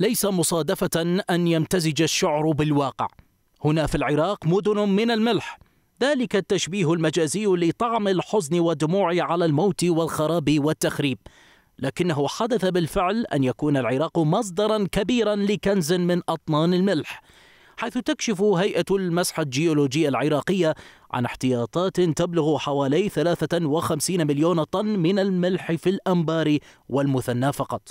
ليس مصادفة أن يمتزج الشعر بالواقع هنا في العراق مدن من الملح ذلك التشبيه المجازي لطعم الحزن والدموع على الموت والخراب والتخريب لكنه حدث بالفعل أن يكون العراق مصدرا كبيرا لكنز من أطنان الملح حيث تكشف هيئة المسح الجيولوجية العراقية عن احتياطات تبلغ حوالي 53 مليون طن من الملح في الأنبار والمثنى فقط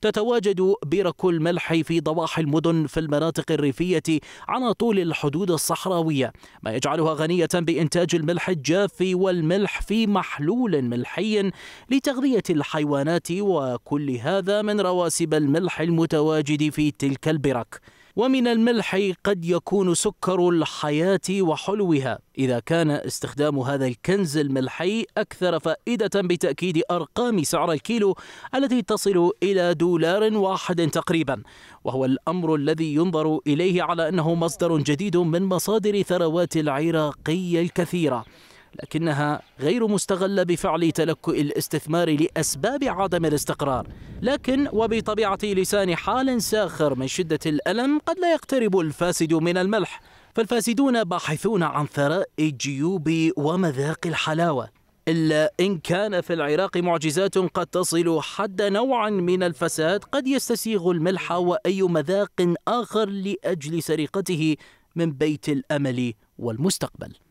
تتواجد برك الملح في ضواحي المدن في المناطق الريفية على طول الحدود الصحراوية ما يجعلها غنية بإنتاج الملح الجاف والملح في محلول ملحي لتغذية الحيوانات وكل هذا من رواسب الملح المتواجد في تلك البرك ومن الملح قد يكون سكر الحياة وحلوها إذا كان استخدام هذا الكنز الملحي أكثر فائدة بتأكيد أرقام سعر الكيلو التي تصل إلى دولار واحد تقريبا وهو الأمر الذي ينظر إليه على أنه مصدر جديد من مصادر ثروات العراقية الكثيرة لكنها غير مستغلة بفعل تلكؤ الاستثمار لأسباب عدم الاستقرار لكن وبطبيعة لسان حال ساخر من شدة الألم قد لا يقترب الفاسد من الملح فالفاسدون باحثون عن ثراء الجيوب ومذاق الحلاوة إلا إن كان في العراق معجزات قد تصل حد نوع من الفساد قد يستسيغ الملح وأي مذاق آخر لأجل سرقته من بيت الأمل والمستقبل